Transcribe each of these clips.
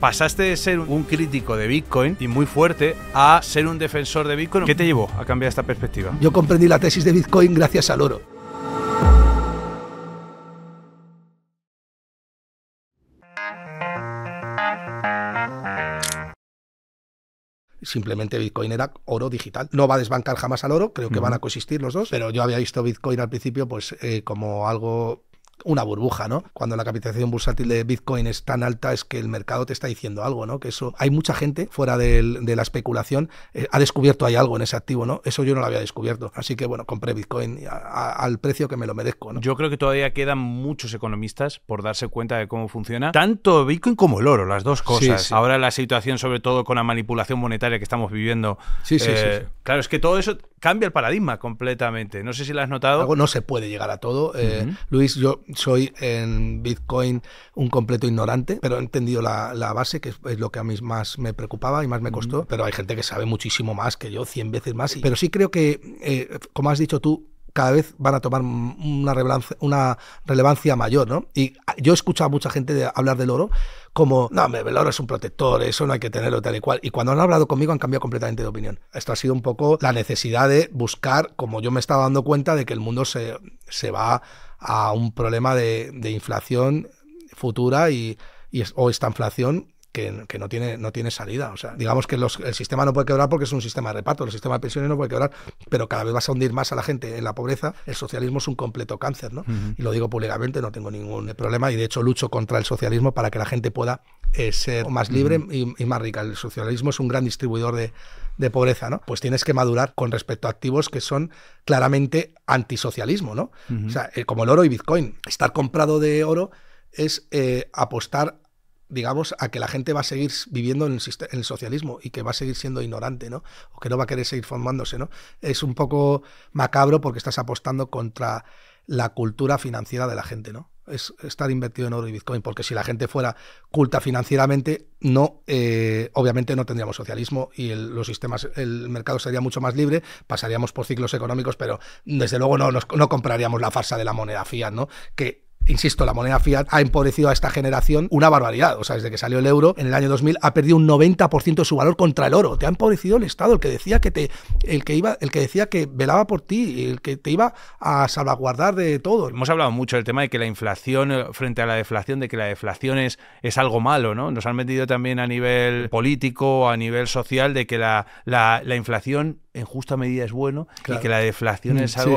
Pasaste de ser un crítico de Bitcoin y muy fuerte a ser un defensor de Bitcoin. ¿Qué te llevó a cambiar esta perspectiva? Yo comprendí la tesis de Bitcoin gracias al oro. simplemente Bitcoin era oro digital. No va a desbancar jamás al oro, creo que van a coexistir los dos, pero yo había visto Bitcoin al principio pues eh, como algo una burbuja, ¿no? Cuando la capitalización bursátil de Bitcoin es tan alta es que el mercado te está diciendo algo, ¿no? Que eso hay mucha gente fuera de la especulación eh, ha descubierto hay algo en ese activo, ¿no? Eso yo no lo había descubierto, así que bueno compré Bitcoin al precio que me lo merezco. ¿no? Yo creo que todavía quedan muchos economistas por darse cuenta de cómo funciona tanto Bitcoin como el oro, las dos cosas. Ahora la situación sobre todo con la manipulación monetaria que estamos viviendo. Sí, sí, sí. Eh, claro es que todo eso cambia el paradigma completamente. No sé si lo has notado. no se puede llegar a todo. Eh, Luis, yo soy en Bitcoin un completo ignorante, pero he entendido la, base, que es, lo que a mí más me preocupaba y más me costó. Pero hay gente que sabe muchísimo más que yo, 100 veces más. pero sí creo que, eh, como has dicho tú, cada vez van a tomar una relevancia, mayor, ¿no? Y yo he escuchado a mucha gente hablar del oro, como, no, me Veloro es un protector, eso no hay que tenerlo tal y cual. Y cuando han hablado conmigo han cambiado completamente de opinión. Esto ha sido un poco la necesidad de buscar, como yo me estaba dando cuenta, de que el mundo se, va a un problema de, inflación futura y, y, o esta inflación que, no, tiene, no tiene salida. O sea, digamos que el sistema no puede quebrar porque es un sistema de reparto, el sistema de pensiones no puede quebrar, pero cada vez vas a hundir más a la gente en la pobreza. El socialismo es un completo cáncer, ¿no? Y lo digo públicamente, no tengo ningún problema y de hecho lucho contra el socialismo para que la gente pueda eh, ser más libre y, más rica. El socialismo es un gran distribuidor de, pobreza, ¿no? Pues tienes que madurar con respecto a activos que son claramente antisocialismo, ¿no? O sea, eh, como el oro y Bitcoin. Estar comprado de oro es eh, apostar digamos, a que la gente va a seguir viviendo en el, socialismo y que va a seguir siendo ignorante, ¿no? O que no va a querer seguir formándose, ¿no? Es un poco macabro porque estás apostando contra la cultura financiera de la gente, ¿no? Es estar invertido en oro y bitcoin, porque si la gente fuera culta financieramente, no, eh, obviamente no tendríamos socialismo y el, los sistemas, el mercado sería mucho más libre, pasaríamos por ciclos económicos, pero desde luego no, compraríamos la farsa de la moneda fiat, ¿no? Que insisto, la moneda fiat ha empobrecido a esta generación una barbaridad. O sea, desde que salió el euro en el año 2000 ha perdido un 90% de su valor contra el oro. Te ha empobrecido el Estado, el que decía que te, el que iba, el que decía que velaba por ti, el que te iba a salvaguardar de todo. Hemos hablado mucho del tema de que la inflación eh, frente a la deflación, de que la deflación es, algo malo, ¿no? Nos han metido también a nivel político, a nivel social, de que la, inflación en justa medida es bueno y que la deflación mm, es algo...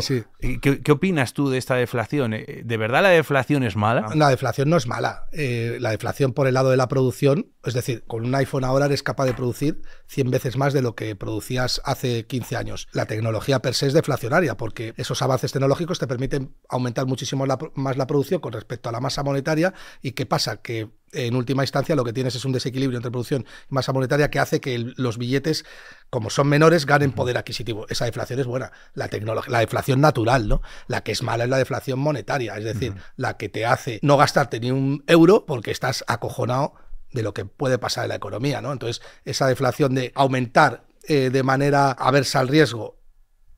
¿Qué opinas tú de esta deflación? Eh, ¿De verdad la deflación deflación es mala? La deflación no es mala. Eh, la deflación por el lado de la producción, es decir, con un iPhone ahora eres capaz de producir 100 veces más de lo que producías hace 15 años. La tecnología per se es deflacionaria porque esos avances tecnológicos te permiten aumentar muchísimo más la producción con respecto a la masa monetaria. ¿Y qué pasa? Que en última instancia lo que tienes es un desequilibrio entre producción y masa monetaria que hace que los billetes, como son menores, ganen poder adquisitivo. Esa deflación es buena. La tecnología, la deflación natural, ¿no? La que es mala es la deflación monetaria, es decir, la que te hace no gastarte ni un euro porque estás acojonado de lo que puede pasar en la economía, ¿no? Entonces, esa deflación de aumentar eh, de manera aversa al riesgo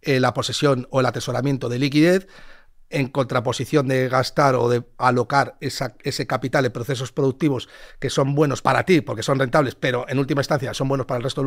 eh, la posesión o el atesoramiento de liquidez en contraposición de gastar o de alocar ese capital en procesos productivos que son buenos para ti porque son rentables, pero en última instancia son buenos para el resto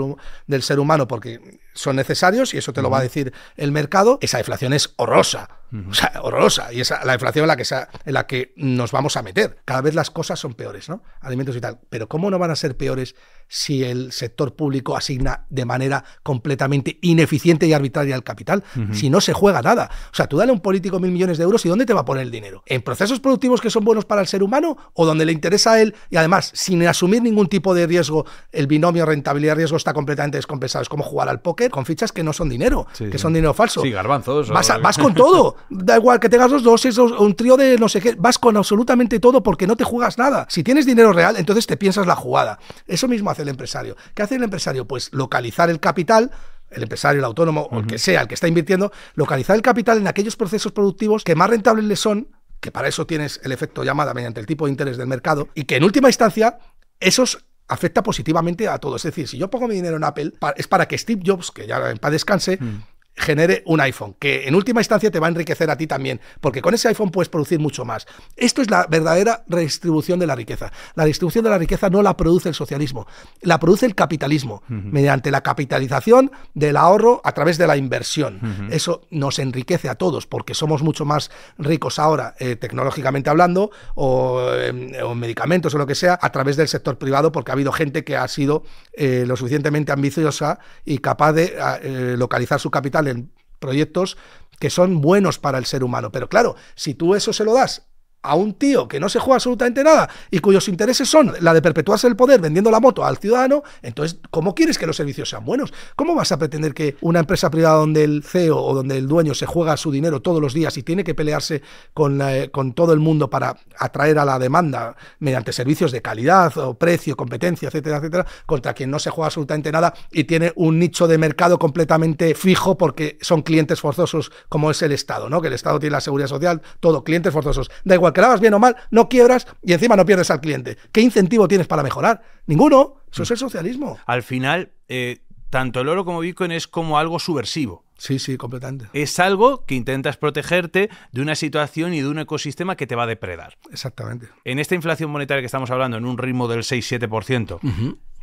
del ser humano porque son necesarios y eso te lo va a decir el mercado, esa deflación es horrorosa. O sea, horrorosa. Y esa la inflación en la, que sea, en la que nos vamos a meter. Cada vez las cosas son peores, ¿no? Alimentos y tal. Pero ¿cómo no van a ser peores si el sector público asigna de manera completamente ineficiente y arbitraria el capital? Si no se juega nada. O sea, tú dale a un político mil millones de euros y ¿dónde te va a poner el dinero? ¿En procesos productivos que son buenos para el ser humano o donde le interesa a él? Y además, sin asumir ningún tipo de riesgo, el binomio rentabilidad-riesgo está completamente descompensado. Es como jugar al póker con fichas que no son dinero, que son dinero falso. Sí, garbanzos. vas con todo. Da igual que tengas los dos, es un trío de no sé qué. Vas con absolutamente todo porque no te juegas nada. Si tienes dinero real, entonces te piensas la jugada. Eso mismo hace el empresario. ¿Qué hace el empresario? Pues localizar el capital el empresario, el autónomo o el que sea, el que está invirtiendo, localizar el capital en aquellos procesos productivos que más rentables le son, que para eso tienes el efecto llamada mediante el tipo de interés del mercado, y que en última instancia esos afecta positivamente a todo. Es decir, si yo pongo mi dinero en Apple, es para que Steve Jobs, que ya en paz descanse, mm genere un iPhone, que en última instancia te va a enriquecer a ti también, porque con ese iPhone puedes producir mucho más. Esto es la verdadera redistribución de la riqueza. La distribución de la riqueza no la produce el socialismo, la produce el capitalismo, mediante la capitalización del ahorro a través de la inversión. Eso nos enriquece a todos, porque somos mucho más ricos ahora, eh, tecnológicamente hablando, o, em, medicamentos o lo que sea, a través del sector privado, porque ha habido gente que ha sido eh, lo suficientemente ambiciosa y capaz de ah, eh, localizar su capital en proyectos que son buenos para el ser humano. Pero claro, si tú eso se lo das a un tío que no se juega absolutamente nada y cuyos intereses son la de perpetuarse el poder vendiendo la moto al ciudadano, entonces, ¿cómo quieres que los servicios sean buenos? ¿Cómo vas a pretender que una empresa privada donde el CEO o donde el dueño se juega su dinero todos los días y tiene que pelearse con, eh, con todo el mundo para atraer a la demanda mediante servicios de calidad o precio, competencia, etcétera, etcétera, contra quien no se juega absolutamente nada y tiene un nicho de mercado completamente fijo porque son clientes forzosos como es el Estado, ¿no? Que el Estado tiene la seguridad social, todo, clientes forzosos, da igual que bien o mal, no quiebras y encima no pierdes al cliente. ¿Qué incentivo tienes para mejorar? Ninguno. Eso es el socialismo. Al final, eh, tanto el oro como Bitcoin es como algo subversivo. Sí, sí, completamente. Es algo que intentas protegerte de una situación y de un ecosistema que te va a depredar. Exactamente. En esta inflación monetaria que estamos hablando, en un ritmo del 6-7%,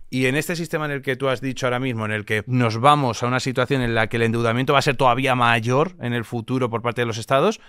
y en este sistema en el que tú has dicho ahora mismo, en el que nos vamos a una situación en la que el endeudamiento va a ser todavía mayor en el futuro por parte de los estados,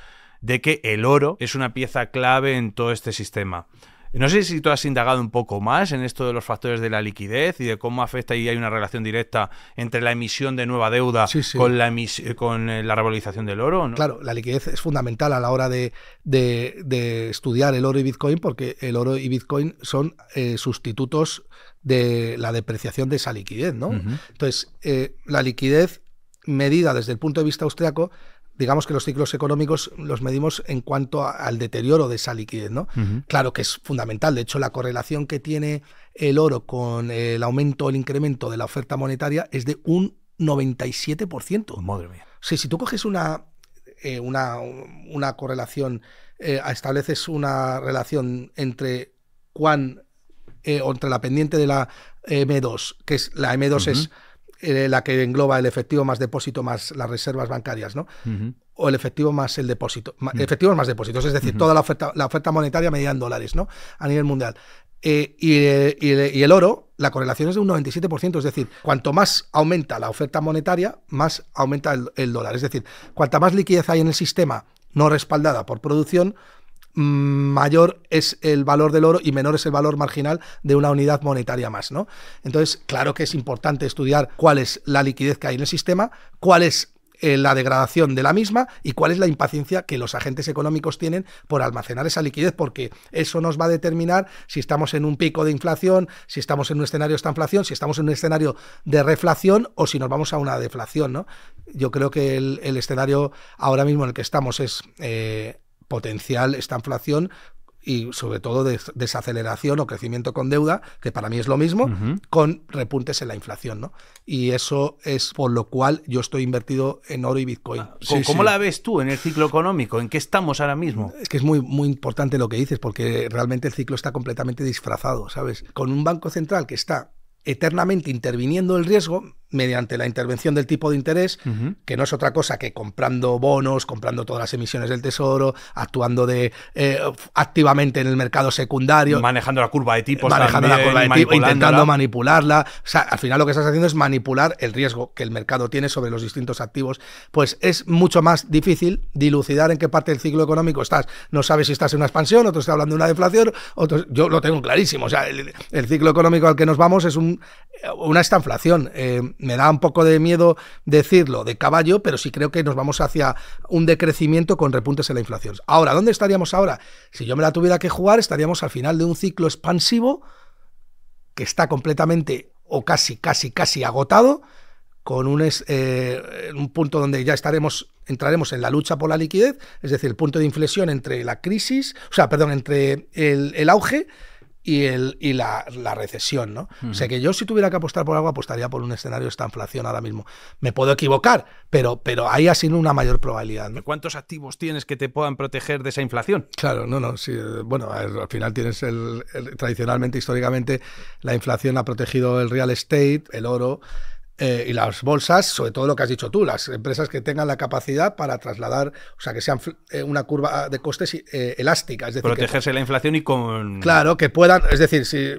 de que el oro es una pieza clave en todo este sistema. No sé si tú has indagado un poco más en esto de los factores de la liquidez y de cómo afecta y hay una relación directa entre la emisión de nueva deuda con la con eh, la revalorización del oro. Claro, la liquidez es fundamental a la hora de, de, estudiar el oro y Bitcoin porque el oro y Bitcoin son eh, sustitutos de la depreciación de esa liquidez, ¿no? Entonces, eh, la liquidez medida desde el punto de vista austriaco digamos que los ciclos económicos los medimos en cuanto al deterioro de esa liquidez, ¿no? Claro que es fundamental. De hecho, la correlación que tiene el oro con el aumento o el incremento de la oferta monetaria es de un 97%. Madre mía. O si tú coges una, eh, una, una, correlación, eh, estableces una relación entre cuán eh, entre la pendiente de la M2, que es la M2 es eh, la que engloba el efectivo más depósito más las reservas bancarias, ¿no? O el efectivo más el depósito, mm. Efectivo más depósitos, es decir, toda la oferta, la oferta monetaria medida en dólares, ¿no? A nivel mundial. Eh, eh, y, el oro, la correlación es de un 97%, es decir, cuanto más aumenta la oferta monetaria, más aumenta el, el dólar. Es decir, cuanta más liquidez hay en el sistema no respaldada por producción, mayor es el valor del oro y menor es el valor marginal de una unidad monetaria más, ¿no? Entonces, claro que es importante estudiar cuál es la liquidez que hay en el sistema, cuál es eh, la degradación de la misma y cuál es la impaciencia que los agentes económicos tienen por almacenar esa liquidez, porque eso nos va a determinar si estamos en un pico de inflación, si estamos en un escenario de inflación, si estamos en un escenario de reflación o si nos vamos a una deflación, ¿no? Yo creo que el, escenario ahora mismo en el que estamos es... Eh, potencial esta inflación y sobre todo desaceleración o crecimiento con deuda, que para mí es lo mismo, con repuntes en la inflación, ¿no? Y eso es por lo cual yo estoy invertido en oro y Bitcoin. Ah, ¿Cómo, la ves tú en el ciclo económico? ¿En qué estamos ahora mismo? Es que es muy, muy importante lo que dices, porque realmente el ciclo está completamente disfrazado, ¿sabes? Con un banco central que está eternamente interviniendo el riesgo, mediante la intervención del tipo de interés, que no es otra cosa que comprando bonos, comprando todas las emisiones del tesoro, actuando de eh, activamente en el mercado secundario. Manejando la curva de tipos. Manejando la curva de tipos, intentando manipularla. O sea, al final lo que estás haciendo es manipular el riesgo que el mercado tiene sobre los distintos activos. Pues es mucho más difícil dilucidar en qué parte del ciclo económico estás. No sabes si estás en una expansión, otro está hablando de una deflación, otros Yo lo tengo clarísimo. O sea, el, ciclo económico al que nos vamos es un, una estanflación. Eh, me da un poco de miedo decirlo, de caballo, pero sí creo que nos vamos hacia un decrecimiento con repuntes en la inflación. Ahora, ¿dónde estaríamos ahora? Si yo me la tuviera que jugar, estaríamos al final de un ciclo expansivo que está completamente o casi, casi, casi agotado, con un, eh, un punto donde ya estaremos entraremos en la lucha por la liquidez, es decir, el punto de inflexión entre la crisis, o sea, perdón, entre el auge y, el, y la, recesión, ¿no? sé O sea que yo si tuviera que apostar por algo, apostaría por un escenario de esta inflación ahora mismo. Me puedo equivocar, pero, pero ahí sido una mayor probabilidad. ¿Cuántos activos tienes que te puedan proteger de esa inflación? Claro, no, no. Sí, eh, bueno, al final tienes el tradicionalmente, históricamente, la inflación ha protegido el real estate, el oro eh, y las bolsas, sobre todo lo que has dicho tú, las empresas que tengan la capacidad para trasladar, o sea, que sean eh, una curva de costes eh, elástica. Es decir, Protegerse la inflación y con. Claro, que puedan, es decir, si,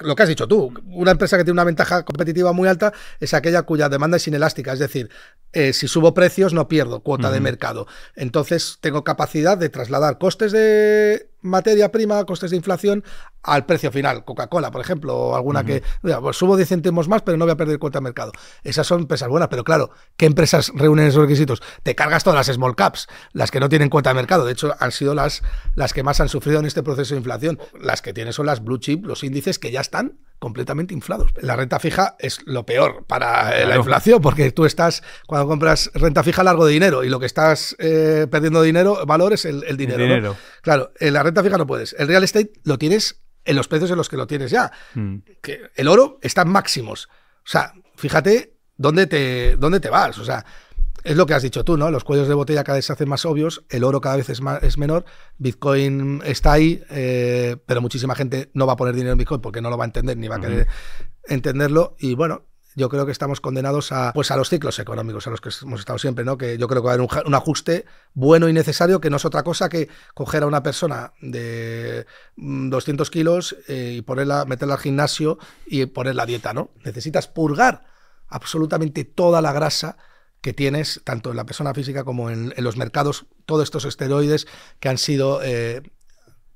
lo que has dicho tú, una empresa que tiene una ventaja competitiva muy alta es aquella cuya demanda es inelástica, es decir, si subo precios no pierdo cuota de mercado. Entonces tengo capacidad de trasladar costes de materia prima, costes de inflación, al precio final. Coca-Cola, por ejemplo, o alguna que. Pues subo 10 centimos más, pero no voy a perder cuenta de mercado. Esas son empresas buenas, pero claro, ¿qué empresas reúnen esos requisitos? Te cargas todas las small caps, las que no tienen cuenta de mercado. De hecho, han sido las, las que más han sufrido en este proceso de inflación. Las que tienen son las blue chip, los índices que ya están completamente inflados. La renta fija es lo peor para eh, la inflación, porque tú estás, cuando compras renta fija, largo de dinero, y lo que estás eh, perdiendo dinero, valor es el, dinero. Claro, en la renta fija no puedes. El real estate lo tienes en los precios en los que lo tienes ya. Mm. Que el oro está en máximos. O sea, fíjate dónde te, dónde te vas. O sea, es lo que has dicho tú, ¿no? Los cuellos de botella cada vez se hacen más obvios, el oro cada vez es, más, es menor, Bitcoin está ahí, eh, pero muchísima gente no va a poner dinero en Bitcoin porque no lo va a entender ni va a querer entenderlo. Y bueno, yo creo que estamos condenados a, pues a los ciclos económicos a los que hemos estado siempre, ¿no? Que yo creo que va a haber un, ajuste bueno y necesario, que no es otra cosa que coger a una persona de 200 mm, kilos eh, y ponerla, meterla al gimnasio y poner la dieta, ¿no? Necesitas purgar absolutamente toda la grasa que tienes tanto en la persona física como en, los mercados, todos estos esteroides que han sido eh,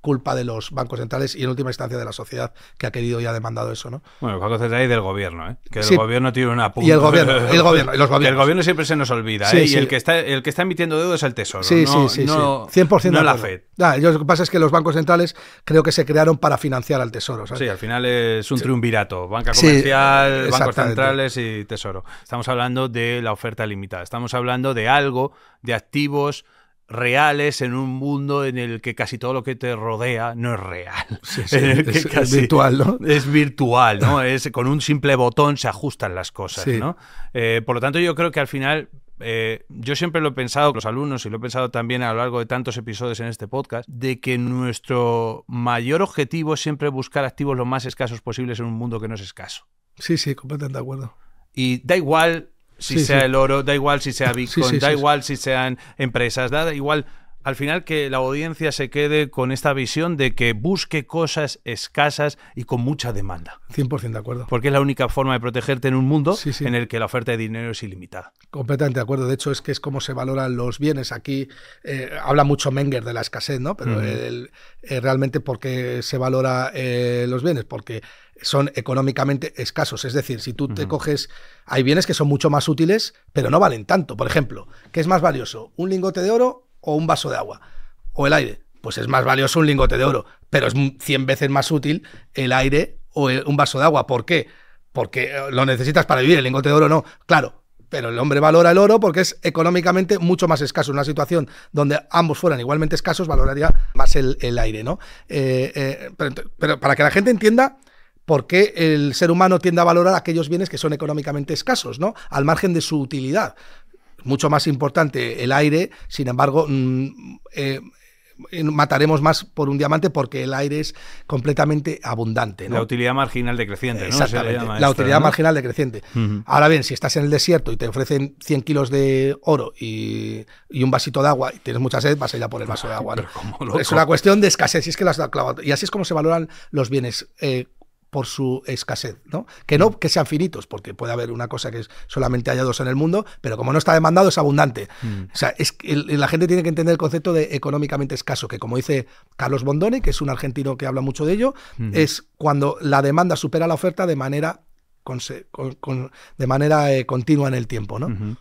culpa de los bancos centrales y en última instancia de la sociedad que ha querido y ha demandado eso, ¿no? Bueno, los bancos centrales y del gobierno, ¿eh? Que el gobierno tiene una punta. Y el gobierno, el gobierno, y los gobiernos. el gobierno siempre se nos olvida, ¿eh? Y el que está el que está emitiendo deuda es el Tesoro, sí, no, sí, sí, no, la Fed. lo que pasa es que los bancos centrales creo que se crearon para financiar al Tesoro, Sí, al final es un triunvirato, banca comercial, eh, bancos centrales y Tesoro. Estamos hablando de la oferta limitada, estamos hablando de algo, de activos reales en un mundo en el que casi todo lo que te rodea no es real. Sí, es, virtual, ¿no? Es virtual, ¿no? Es, con un simple botón se ajustan las cosas, ¿no? Eh, por lo tanto, yo creo que al final eh, yo siempre lo he pensado con los alumnos y lo he pensado también a lo largo de tantos episodios en este podcast, de que nuestro mayor objetivo es siempre buscar activos lo más escasos posibles en un mundo que no es escaso. Sí, sí, completamente de acuerdo. Y da igual si sea el oro, da igual si sea Bitcoin, da igual si sean empresas, da igual al final que la audiencia se quede con esta visión de que busque cosas escasas y con mucha demanda. 100% de acuerdo. Porque es la única forma de protegerte en un mundo en el que la oferta de dinero es ilimitada. Completamente de acuerdo. De hecho, es que es como se valoran los bienes. Aquí eh, habla mucho Menger de la escasez, ¿no? Pero eh, realmente, ¿por qué se valora eh, los bienes? Porque son económicamente escasos. Es decir, si tú te coges, hay bienes que son mucho más útiles, pero no valen tanto. Por ejemplo, ¿qué es más valioso? ¿Un lingote de oro o un vaso de agua? ¿O el aire? Pues es más valioso un lingote de oro, pero es 100 veces más útil el aire o un vaso de agua. ¿Por qué? Porque eh, lo necesitas para vivir, el lingote de oro no. Claro, pero el hombre valora el oro porque es económicamente mucho más escaso. En una situación donde ambos fueran igualmente escasos, valoraría más el, aire, ¿no? Eh, eh, pero para que la gente entienda porque el ser humano tiende a valorar aquellos bienes que son económicamente escasos, ¿no? Al margen de su utilidad. Mucho más importante el aire, sin embargo, mm, eh, mataremos más por un diamante porque el aire es completamente abundante. La utilidad marginal decreciente, ¿no? Exactamente, la utilidad marginal decreciente. Ahora bien, si estás en el desierto y te ofrecen 100 kilos de oro y, un vasito de agua y tienes mucha sed, vas a ir a por el vaso de agua. es una cuestión de escasez, y es que las Y así es como se valoran los bienes. Eh, por su escasez, ¿no? Que no que sean finitos, porque puede haber una cosa que es solamente haya dos en el mundo, pero como no está demandado es abundante. Mm. O sea, es, la gente tiene que entender el concepto de económicamente escaso, que como dice Carlos Bondone, que es un argentino que habla mucho de ello, mm. es cuando la demanda supera la oferta de manera de manera eh, continua en el tiempo, ¿no?